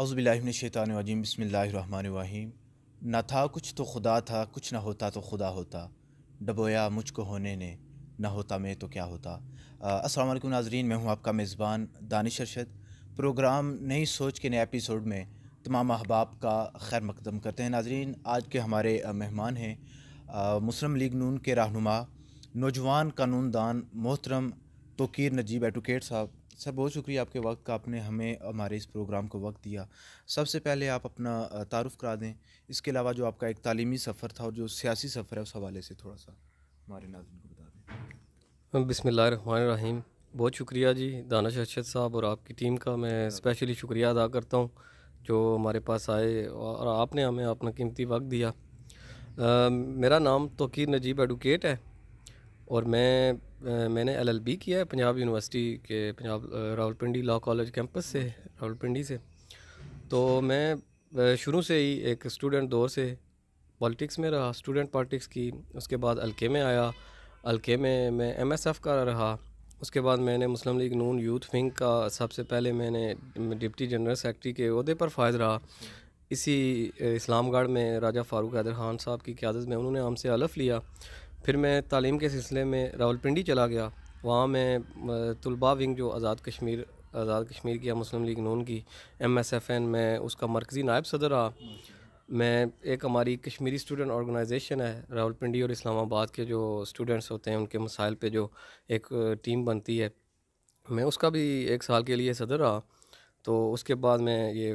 अज़बिल्लिमिनशैतानवाजीम बसमीम ना था कुछ तो खुदा था कुछ ना होता तो खुदा होता डबोया मुझको होने ने ना होता मैं तो क्या होता अस्सलाम वालेकुम नाजरीन मैं हूँ आपका मेज़बान दानिश अरशद प्रोग्राम नई सोच के नए एपिसोड में तमाम अहबाब का खैर मकदम करते हैं नाजरीन आज के हमारे मेहमान हैं मुस्लिम लीग नून के रहनुमा नौजवान कानूनदान मोहतरम तोकीर नजीब एडवोकेट साहब सर बहुत शुक्रिया आपके वक्त का आपने हमें हमारे इस प्रोग्राम को वक्त दिया सबसे पहले आप अपना तारुफ़ करा दें इसके अलावा जो आपका एक तालीमी सफ़र था और जो सियासी सफ़र है उस हवाले से थोड़ा सा हमारे नाजन को बता दें बिसमीम बहुत शुक्रिया जी दाना अरशद साहब और आपकी टीम का मैं स्पेशली शुक्रिया अदा करता हूँ जो हमारे पास आए और आपने हमें अपना कीमती वक्त दिया आ, मेरा नाम तोकीर नजीब एडवोकेट है और मैं मैंने एलएलबी किया है पंजाब यूनिवर्सिटी के Punjab Rawalpindi law college campus से रावलपिंडी से तो मैं शुरू से ही एक स्टूडेंट दौर से पॉलिटिक्स में रहा स्टूडेंट पॉलिटिक्स की उसके बाद अलके में आया अलके में मैं एम का रहा उसके बाद मैंने मुस्लिम लीग नून यूथ विंग का सबसे पहले मैंने डिप्टी जनरल सेक्रेटरी के अहदे पर फायज रहा इसी इस्लामगढ़ में राजा फ़ारूक हैदर खान साहब की क्यादत में उन्होंने हमसे हलफ लिया फिर मैं तालीम के सिलसिले में रावलपिंडी चला गया वहाँ मैं तलबा विंग जो आज़ाद कश्मीर आज़ाद कश्मीर की या मुस्लिम लीग नून की एम एस एफ एन मैं उसका मरकज़ी नायब सदर रहा मैं एक हमारी कश्मीरी स्टूडेंट ऑर्गेनाइजेशन है रावलपिंडी और इस्लामाबाद के जो स्टूडेंट्स होते हैं उनके मसाइल पर जो एक टीम बनती है मैं उसका भी एक साल के लिए सदर रहा तो उसके बाद मैं ये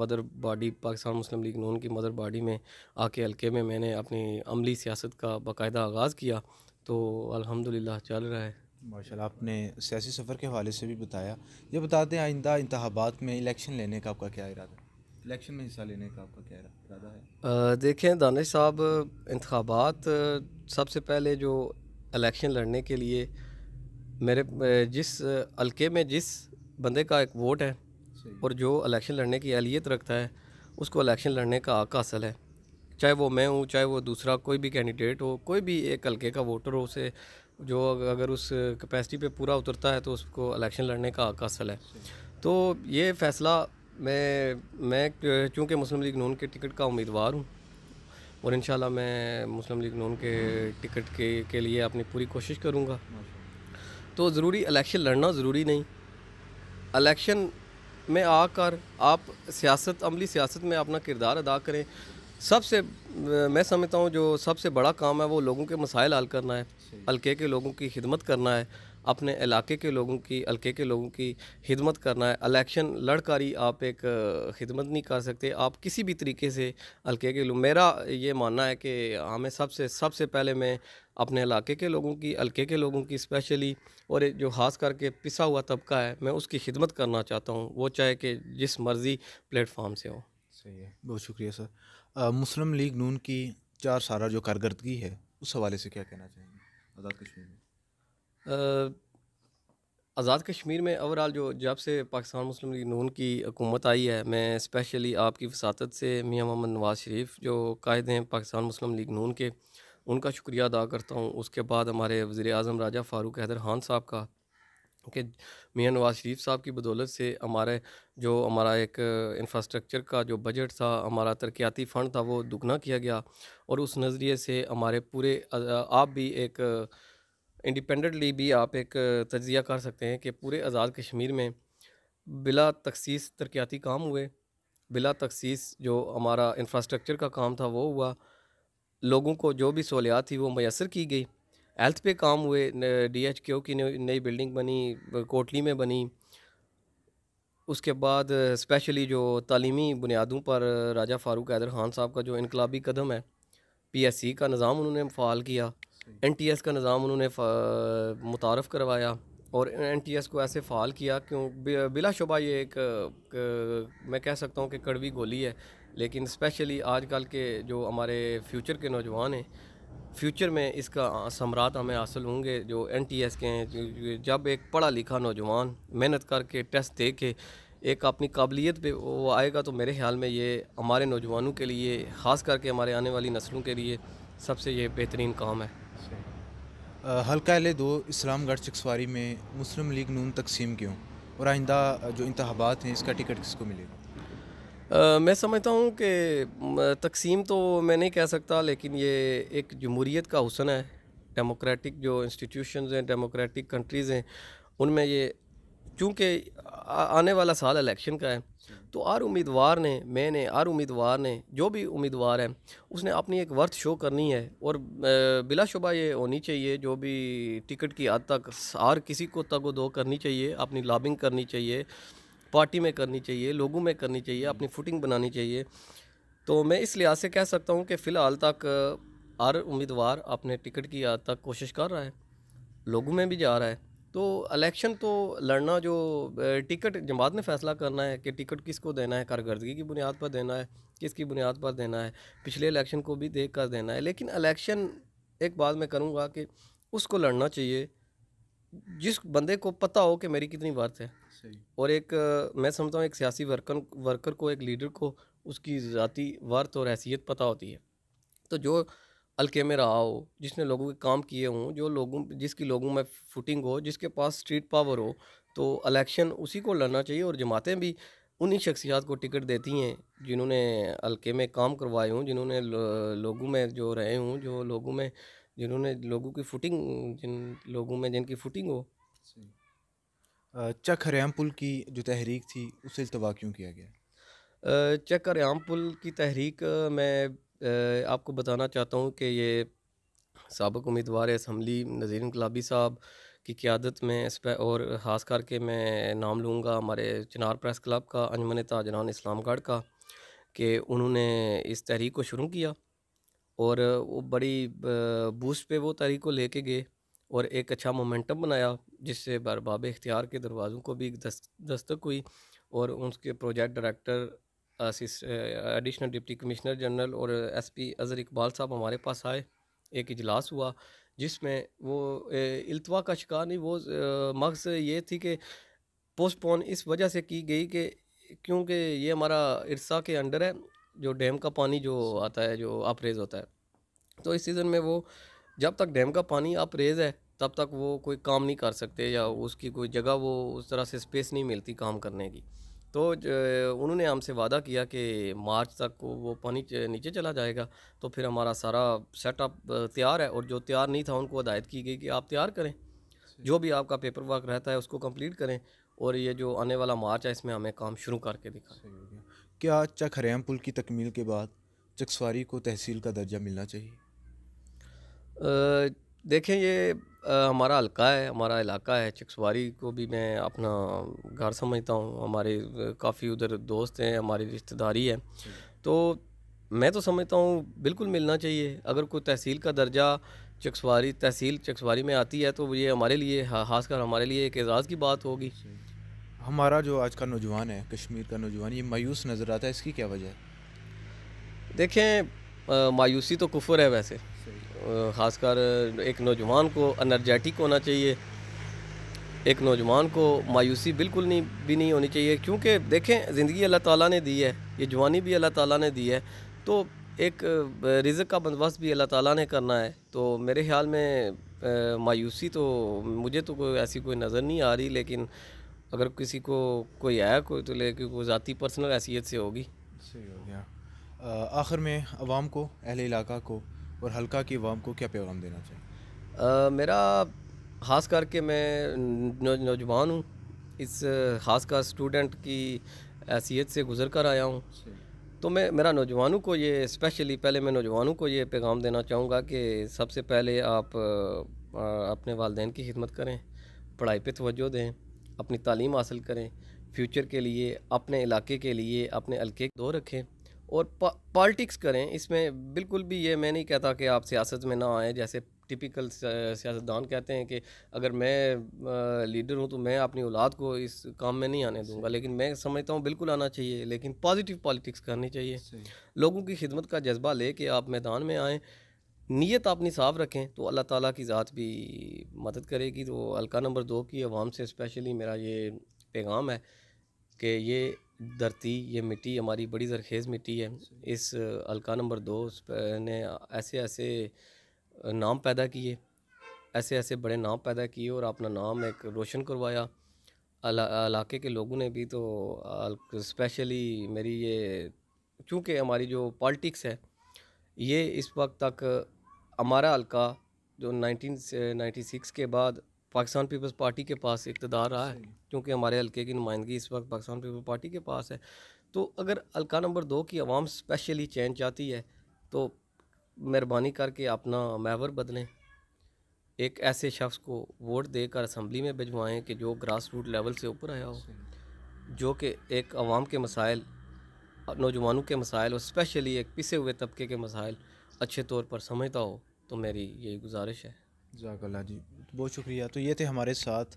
मदर बॉडी पाकिस्तान मुस्लिम लीग नून की मदर बॉडी में आके हल्के में मैंने अपनी अमली सियासत का बाकायदा आगाज़ किया तो अल्हम्दुलिल्लाह चल रहा है माशा आपने सियासी सफ़र के हवाले से भी बताया ये बताते हैं आइंदा इंतबात में इलेक्शन लेने का आपका क्या इरादा है इलेक्शन में हिस्सा लेने का आपका क्या इरादा है आ, देखें दानिश साहब इंतबात सबसे पहले जो इलेक्शन लड़ने के लिए मेरे जिस हल्के में जिस बंदे का एक वोट है और जो इलेक्शन लड़ने की अहलियत रखता है उसको इलेक्शन लड़ने का हक हासिल है चाहे वो मैं हूँ चाहे वो दूसरा कोई भी कैंडिडेट हो कोई भी एक हल्के का वोटर हो उसे जो अगर उस कैपेसिटी पे पूरा उतरता है तो उसको इलेक्शन लड़ने का हक हासिल है तो ये फ़ैसला मैं मैं चूँकि मुस्लिम लीग नून के टिकट का उम्मीदवार हूँ और इन मैं मुस्लिम लीग नून के टिकट के के लिए अपनी पूरी कोशिश करूँगा तो ज़रूरी इलेक्शन लड़ना ज़रूरी नहीं इलेक्शन में आकर आप सियासत अमली सियासत में अपना किरदार अदा करें सबसे मैं समझता हूँ जो सबसे बड़ा काम है वो लोगों के मसाइल हल करना है हल्के के लोगों की खिदमत करना है अपने इलाके के लोगों की हल्के के लोगों की खिदमत करना है इलेक्शन लड़कारी आप एक खिदमत नहीं कर सकते आप किसी भी तरीके से हल्के के लोग मेरा ये मानना है कि हमें सबसे सबसे पहले मैं अपने इलाके के लोगों की हल्के के लोगों की स्पेशली और जो ख़ास करके पिसा हुआ तबका है मैं उसकी खिदमत करना चाहता हूँ वो चाहे कि जिस मर्ज़ी प्लेटफॉर्म से हो सही है बहुत शुक्रिया सर मुस्लिम लीग नून की चार सारा जो कारकर्दगी है उस हवाले से क्या कहना चाहेंगे आज़ाद कश्मीर में आज़ाद कश्मीर में ओवरऑल जो जब से पाकिस्तान मुस्लिम लीग नून की हुकूमत आई है मैं स्पेशली आपकी वसात से मियाँ मोहम्मद नवाज शरीफ जो कायद हैं पाकिस्तान मुस्लिम लीग नून के उनका शुक्रिया अदा करता हूँ उसके बाद हमारे वज़ी अजम राजा फ़ारूक हैदर खान साहब का कि मियाँ नवाज शरीफ साहब की बदौलत से हमारे जो हमारा एक इंफ्रास्ट्रक्चर का जो बजट था हमारा तरक्याती फ़ंड था वो दुगना किया गया और उस नज़रिए से हमारे पूरे आप भी एक इंडिपेंडेंटली भी आप एक तजिया कर सकते हैं कि पूरे आज़ाद कश्मीर में बिला तखसीस तरक्याती काम हुए बिला तखसीस जो हमारा इंफ्रास्ट्रक्चर का काम था वो हुआ लोगों को जो भी सहूलियात थी वो मैसर की गई हेल्थ पे काम हुए डी एच क्यू की नई बिल्डिंग बनी कोटली में बनी उसके बाद स्पेशली जो तलीमी बुनियादों पर राजा फ़ारूक हैदर ख़ान साहब का जो इनकलाबी कदम है पी एस सी का निज़ाम उन्होंने फ़ाल किया एन टी एस का निज़ाम उन्होंने मुतारफ़ करवाया और एन टी एस को ऐसे फ़ाल किया क्यों बिलाशुबा ये एक मैं कह सकता हूँ कि कड़वी गोली है लेकिन स्पेशली आजकल के जो हमारे फ्यूचर के नौजवान हैं फ्यूचर में इसका समरात हमें हासिल होंगे जो एन टी एस के हैं जब एक पढ़ा लिखा नौजवान मेहनत करके टेस्ट दे के एक अपनी काबिलियत पे वो आएगा तो मेरे ख्याल में ये हमारे नौजवानों के लिए ख़ास करके हमारे आने वाली नस्लों के लिए सबसे ये बेहतरीन काम है हल्का एल दो इस्लाम गढ़ चकसवारी में मुस्लिम लीग नून तकसीम क्यों और आइंदा जो इंतबात हैं इसका टिकट किसको मिलेगा आ, मैं समझता हूँ कि तकसीम तो मैं नहीं कह सकता लेकिन ये एक जमहूरीत का हुसन है डेमोक्रेटिक जो इंस्टीट्यूशन हैं डेमोक्रेटिक कंट्रीज़ हैं उनमें ये चूँकि आने वाला साल इलेक्शन का है तो हर उम्मीदवार ने मैंने हर उम्मीदवार ने जो भी उम्मीदवार है उसने अपनी एक वर्थ शो करनी है और बिलाशुबा ये होनी चाहिए जो भी टिकट की हद तक हर किसी को तगो दो करनी चाहिए अपनी लॉबिंग करनी चाहिए पार्टी में करनी चाहिए लोगों में करनी चाहिए अपनी फुटिंग बनानी चाहिए तो मैं इस लिहाज से कह सकता हूँ कि फ़िलहाल तक हर उम्मीदवार अपने टिकट की हद तक कोशिश कर रहा है लोगों में भी जा रहा है तो इलेक्शन तो लड़ना जो टिकट जमात ने फैसला करना है कि टिकट किसको देना है कारकर्दगी की बुनियाद पर देना है किसकी बुनियाद पर देना है पिछले इलेक्शन को भी देख कर देना है लेकिन इलेक्शन एक बात मैं करूँगा कि उसको लड़ना चाहिए जिस बंदे को पता हो कि मेरी कितनी बात है और एक मैं समझता हूँ एक सियासी वर्कर वर्कर को एक लीडर को उसकी ज़ाती वर्थ और हैसियत पता होती है तो जो हल्के में रहा हो जिसने लोगों के काम किए हों जो लोगों जिसकी लोगों में फुटिंग हो जिसके पास स्ट्रीट पावर हो तो इलेक्शन उसी को लड़ना चाहिए और जमातें भी उन्हीं शख्सियात को टिकट देती हैं जिन्होंने हल्के में काम करवाए हों जिन्होंने लोगों में जो रहे हों जो लोगों में जिन्होंने लोगों की फुटिंग जिन लोगों में जिनकी फुटिंग हो चक हरियाम पुल की जो तहरीक थी उसे अल्तवा क्यों किया गया चक हरियाम पुल की तहरीक में आपको बताना चाहता हूँ कि ये सबक उम्मीदवार इसम्बली नज़ीर इनकलाबी साहब की क़्यादत में और ख़ास करके मैं नाम लूँगा हमारे चिनार प्रेस क्लब का अंजमन ताजरान इस्लामगढ़ का कि उन्होंने इस तहरीक को शुरू किया और वो बड़ी बूस्ट पे वो तहरीक को लेके गए और एक अच्छा मोमेंटम बनाया जिससे बरबाब इख्तियार के दरवाज़ों को भी दस्तक हुई और उसके project director additional deputy commissioner general और एसपी अज़हर इकबाल साहब हमारे पास आए एक इजलास हुआ जिसमें वो अल्तवा का शिकार नहीं वो मकसद ये थी कि पोस्टपोन इस वजह से की गई कि क्योंकि ये हमारा इरसा के अंडर है जो डैम का पानी जो आता है जो अपरेज होता है तो इस सीज़न में वो जब तक डैम का पानी अपरेज है तब तक वो कोई काम नहीं कर सकते या उसकी कोई जगह वो उस तरह से स्पेस नहीं मिलती काम करने की तो उन्होंने हमसे वादा किया कि मार्च तक को वो पानी नीचे चला जाएगा तो फिर हमारा सारा सेटअप तैयार है और जो तैयार नहीं था उनको हदायत की गई कि आप तैयार करें जो भी आपका पेपर वर्क रहता है उसको कंप्लीट करें और ये जो आने वाला मार्च है इसमें हमें काम शुरू करके दिखाएं क्या चक हरियाम पुल की तकमील के बाद चकसवारी को तहसील का दर्जा मिलना चाहिए देखें ये आ, हमारा हल्का है हमारा इलाका है चकसवारी को भी मैं अपना घर समझता हूँ हमारे काफ़ी उधर दोस्त हैं हमारी रिश्तेदारी है तो मैं तो समझता हूँ बिल्कुल मिलना चाहिए अगर कोई तहसील का दर्जा चकसवारी तहसील चकसवारी में आती है तो ये हमारे लिए खासकर हमारे लिए एक एजाज़ की बात होगी हमारा जो आज का नौजवान है कश्मीर का नौजवान ये मायूस नज़र आता है इसकी क्या वजह है देखें आ, मायूसी तो कुफर है वैसे ख़ासकर एक नौजवान को अनर्जेटिक होना चाहिए एक नौजवान को मायूसी बिल्कुल नहीं भी नहीं होनी चाहिए क्योंकि देखें ज़िंदगी अल्लाह ताला ने दी है ये जवानी भी अल्लाह ताला ने दी है तो एक रिज़ का बंदोबस्त भी अल्लाह ताला ने करना है तो मेरे ख्याल में आ, मायूसी तो मुझे तो कोई ऐसी कोई नज़र नहीं आ रही लेकिन अगर किसी को कोई आया कोई तो लेकिन कोई ज़ाती पर्सनल हैसियत से होगी सही हो गया आखिर में आवाम को अहले इलाका को और हल्का की वाम को क्या पैगाम देना चाहिए आ, मेरा खास करके मैं नौ, नौजवान हूँ इस खास कर स्टूडेंट की हैसियत से गुज़र कर आया हूँ तो मैं मेरा नौजवानों को ये स्पेशली पहले मैं नौजवानों को ये पैगाम देना चाहूँगा कि सबसे पहले आप आ, अपने वालदे की खिदमत करें पढ़ाई पर तोज्जो दें अपनी तालीम हासिल करें फ्यूचर के लिए अपने इलाके के लिए अपने हल्के दो रखें और पॉलिटिक्स करें इसमें बिल्कुल भी ये मैं नहीं कहता कि आप सियासत में ना आएँ जैसे टिपिकल सियासतदान कहते हैं कि अगर मैं लीडर हूँ तो मैं अपनी औलाद को इस काम में नहीं आने दूंगा लेकिन मैं समझता हूँ बिल्कुल आना चाहिए लेकिन पॉजिटिव पॉलिटिक्स करनी चाहिए लोगों की खिदमत का जज्बा ले कि आप मैदान में आएँ नीयत अपनी साफ रखें तो अल्लाह ताला की ज़ात भी मदद करेगी तो हल्का नंबर दो की आवाम से स्पेशली मेरा ये पैगाम है कि ये धरती ये मिट्टी हमारी बड़ी जरखेज़ मिट्टी है इस अलका नंबर दो ने ऐसे ऐसे नाम पैदा किए ऐसे ऐसे बड़े नाम पैदा किए और अपना नाम एक रोशन करवाया इलाके अला, के लोगों ने भी तो स्पेशली मेरी ये चूँकि हमारी जो पॉलिटिक्स है ये इस वक्त तक हमारा अलका जो 1996 के बाद पाकिस्तान पीपल्स पार्टी के पास इकतदार रहा है क्योंकि हमारे हल्के की नुमाइंदगी इस वक्त पाकिस्तान पीपल्स पार्टी के पास है तो अगर हल्का नंबर दो की आवाम स्पेशली चेंज चाहती है तो मेहरबानी करके अपना मैवर बदलें एक ऐसे शख्स को वोट देकर असम्बली में भिजवाएँ कि जो ग्रास रूट लेवल से ऊपर आया हो जो कि एक आवाम के मसाइल नौजवानों के मसाइल और स्पेशली एक पिसे हुए तबके के मसाइल अच्छे तौर पर समझता हो तो मेरी यही गुजारिश है जजाकल्ला जी बहुत शुक्रिया तो ये थे हमारे साथ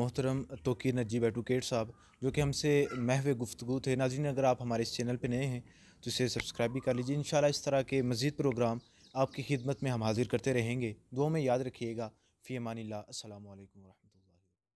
मोहतरम तोकी नजीब एडवोकेट साहब जो कि हमसे महव गुफ्तु थे नाजीन अगर आप हमारे इस चैनल पर नए हैं तो इसे सब्सक्राइब भी कर लीजिए इन इस तरह के मज़ीद प्रोग्राम आपकी खिदमत में हम हाजिर करते रहेंगे दो में याद रखिएगा फ़ी अमानी वरह